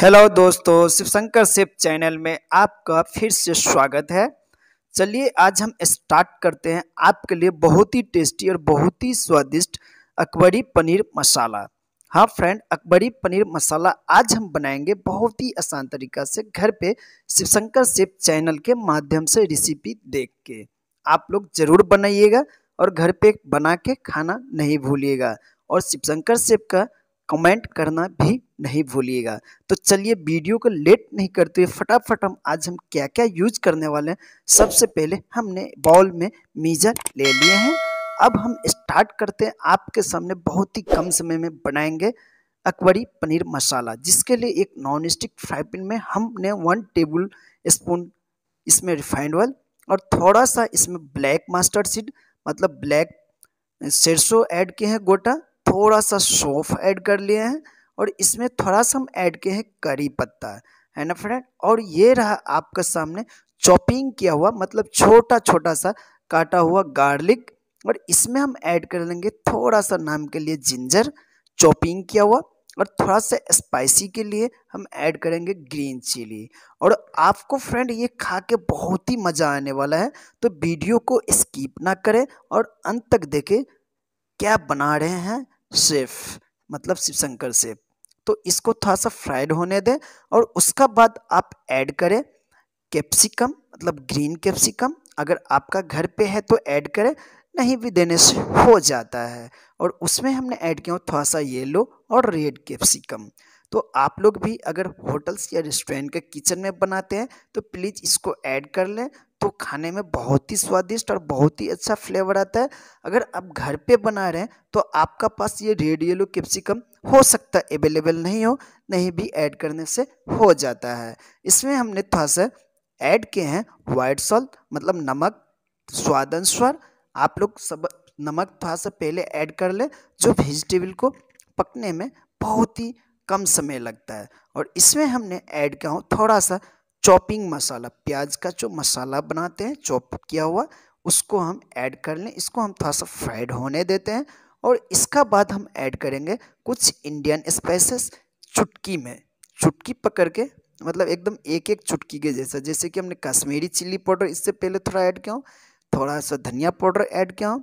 hello दोस्तों Shivshankar Shiv channel में आपका फिर से स्वागत है चलिए आज हम स्टार्ट करते हैं आपके लिए बहुत ही टेस्टी और बहुत ही स्वादिष्ट अकबरी पनीर मसाला हाँ फ्रेंड अकबरी पनीर मसाला आज हम बनाएंगे बहुत ही आसान तरीका से घर पे शिवशंकर शिव चैनल के माध्यम से रेसिपी देख के आप लोग ज़रूर बनाइएगा और घर पर बना के खाना नहीं भूलिएगा और शिवशंकर शिव का कमेंट करना भी नहीं भूलिएगा तो चलिए वीडियो को लेट नहीं करते हुए फटाफट हम आज हम क्या क्या यूज करने वाले हैं सबसे पहले हमने बॉल में मीजर ले लिए हैं अब हम स्टार्ट करते हैं आपके सामने बहुत ही कम समय में बनाएंगे अकबरी पनीर मसाला जिसके लिए एक नॉन स्टिक फ्राई पैन में हमने वन टेबल स्पून इसमें रिफाइंड ऑयल और थोड़ा सा इसमें ब्लैक मास्टर्ड सीड मतलब ब्लैक सरसों ऐड किए हैं गोटा थोड़ा सा सौंफ ऐड कर लिए हैं और इसमें थोड़ा सा हम ऐड किए हैं करी पत्ता है ना फ्रेंड और ये रहा आपका सामने चॉपिंग किया हुआ मतलब छोटा छोटा सा काटा हुआ गार्लिक और इसमें हम ऐड कर लेंगे थोड़ा सा नाम के लिए जिंजर चॉपिंग किया हुआ और थोड़ा सा स्पाइसी के लिए हम ऐड करेंगे ग्रीन चिली और आपको फ्रेंड ये खा के बहुत ही मज़ा आने वाला है तो वीडियो को स्किप ना करें और अंत तक देखें क्या बना रहे हैं सेफ मतलब शिव शंकर सेफ तो इसको थोड़ा सा फ्राइड होने दें और उसका बाद आप ऐड करें कैप्सिकम मतलब ग्रीन कैप्सिकम अगर आपका घर पे है तो ऐड करें नहीं भी देने से हो जाता है और उसमें हमने ऐड किया थोड़ा सा येलो और रेड कैप्सिकम तो आप लोग भी अगर होटल्स या रेस्टोरेंट के किचन में बनाते हैं तो प्लीज़ इसको ऐड कर लें तो खाने में बहुत ही स्वादिष्ट और बहुत ही अच्छा फ्लेवर आता है अगर आप घर पे बना रहे हैं तो आपका पास ये रेड येलो कैप्सिकम हो सकता है अवेलेबल नहीं हो नहीं भी ऐड करने से हो जाता है इसमें हमने थोड़ा सा ऐड किए हैं वाइट सॉल्ट मतलब नमक स्वाद अनुसार आप लोग सब नमक थोड़ा सा पहले ऐड कर ले जो वेजिटेबल को पकने में बहुत ही कम समय लगता है और इसमें हमने ऐड किया हूँ थोड़ा सा चॉपिंग मसाला प्याज का जो मसाला बनाते हैं चॉप किया हुआ उसको हम ऐड कर लें इसको हम थोड़ा सा फ्राइड होने देते हैं और इसका बाद हम ऐड करेंगे कुछ इंडियन स्पाइसेस चुटकी में चुटकी पकड़ के मतलब एकदम एक एक चुटकी के जैसा जैसे कि हमने कश्मीरी चिल्ली पाउडर इससे पहले थोड़ा ऐड किया हूँ थोड़ा सा धनिया पाउडर ऐड किया हूँ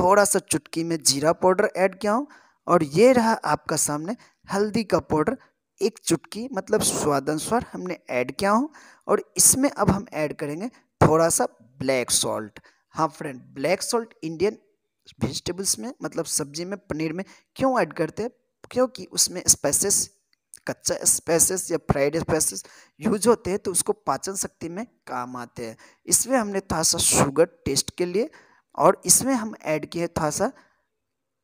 थोड़ा सा चुटकी में जीरा पाउडर ऐड किया हूँ और ये रहा आपका सामने हल्दी का पाउडर एक चुटकी मतलब स्वाद अनुसार हमने ऐड किया हूँ और इसमें अब हम ऐड करेंगे थोड़ा सा ब्लैक सॉल्ट हाँ friend black salt Indian vegetables में मतलब सब्जी में पनीर में क्यों ऐड करते हैं क्योंकि उसमें स्पाइसेस कच्चा स्पाइसेस या फ्राइड स्पाइसेस यूज होते हैं तो उसको पाचन शक्ति में काम आते हैं इसमें हमने थोड़ा सा शुगर टेस्ट के लिए और इसमें हम ऐड किए थोड़ा सा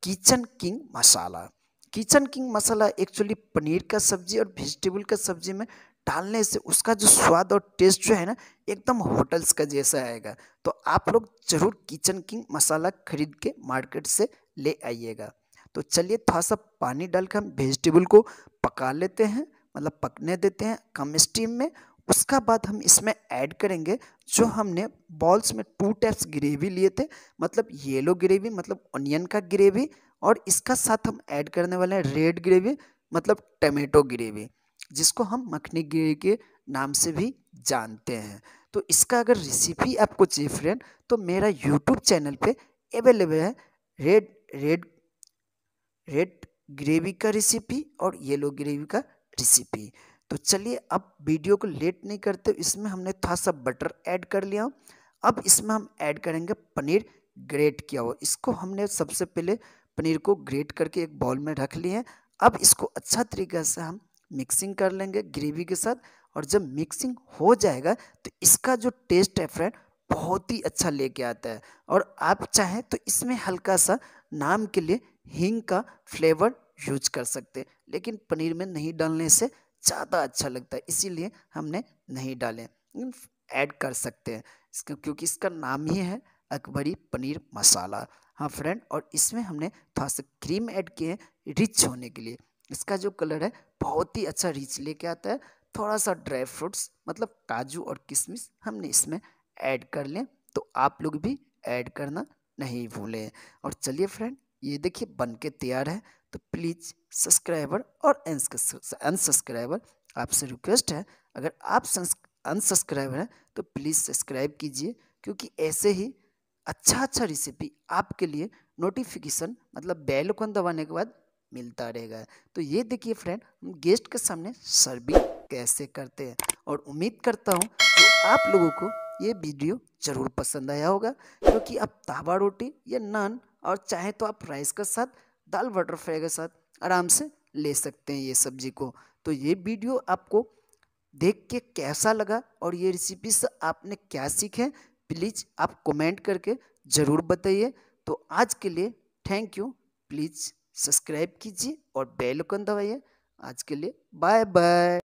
Kitchen King masala Kitchen King masala actually paneer का सब्जी और वेजिटेबल का सब्जी में डालने से उसका जो स्वाद और टेस्ट जो है ना एकदम होटल्स का जैसा आएगा तो आप लोग ज़रूर किचन किंग मसाला खरीद के मार्केट से ले आइएगा तो चलिए थोड़ा सा पानी डाल के हम वेजिटेबल को पका लेते हैं मतलब पकने देते हैं कम स्टीम में उसका बाद हम इसमें ऐड करेंगे जो हमने बॉल्स में टू टाइप्स ग्रेवी लिए थे मतलब येलो ग्रेवी मतलब ऑनियन का ग्रेवी और इसका साथ हम ऐड करने वाले हैं रेड ग्रेवी मतलब टमेटो ग्रेवी जिसको हम मखनी ग्रेवी के नाम से भी जानते हैं तो इसका अगर रेसिपी आपको चाहिए फ्रेंड तो मेरा यूट्यूब चैनल पे अवेलेबल है रेड रेड रेड ग्रेवी का रेसिपी और येलो ग्रेवी का रेसिपी तो चलिए अब वीडियो को लेट नहीं करते इसमें हमने थोड़ा सा बटर ऐड कर लिया अब इसमें हम ऐड करेंगे पनीर ग्रेट किया हुआ इसको हमने सबसे पहले पनीर को ग्रेट करके एक बाउल में रख लिए अब इसको अच्छा तरीके से हम मिक्सिंग कर लेंगे ग्रेवी के साथ और जब मिक्सिंग हो जाएगा तो इसका जो टेस्ट है फ्रेंड बहुत ही अच्छा लेके आता है और आप चाहें तो इसमें हल्का सा नाम के लिए हींग का फ्लेवर यूज कर सकते हैं लेकिन पनीर में नहीं डालने से ज़्यादा अच्छा लगता है इसीलिए हमने नहीं डाले ऐड कर सकते हैं इसका क्योंकि इसका नाम ही है अकबरी पनीर मसाला हाँ फ्रेंड और इसमें हमने थोड़ा सा क्रीम ऐड किए हैं रिच होने के लिए इसका जो कलर है बहुत ही अच्छा रिच लेके आता है थोड़ा सा ड्राई फ्रूट्स मतलब काजू और किशमिश हमने इसमें ऐड कर लें तो आप लोग भी ऐड करना नहीं भूलें और चलिए फ्रेंड ये देखिए बन के तैयार है तो प्लीज़ सब्सक्राइबर और अनसब्सक्राइबर आपसे रिक्वेस्ट है अगर आप अनसब्सक्राइबर हैं तो प्लीज़ सब्सक्राइब कीजिए क्योंकि ऐसे ही अच्छा अच्छा रेसिपी आपके लिए नोटिफिकेशन मतलब बेल को दबाने के बाद मिलता रहेगा तो ये देखिए फ्रेंड हम गेस्ट के सामने सर्विंग कैसे करते हैं और उम्मीद करता हूँ कि तो आप लोगों को ये वीडियो ज़रूर पसंद आया होगा क्योंकि तो आप तावा रोटी या नान और चाहे तो आप राइस के साथ दाल बटर फ्राई के साथ आराम से ले सकते हैं ये सब्जी को तो ये वीडियो आपको देख के कैसा लगा और ये रेसिपी से आपने क्या सीखे प्लीज़ आप कमेंट करके ज़रूर बताइए तो आज के लिए थैंक यू प्लीज़ सब्सक्राइब कीजिए और बेल आइकन दबाइए आज के लिए बाय बाय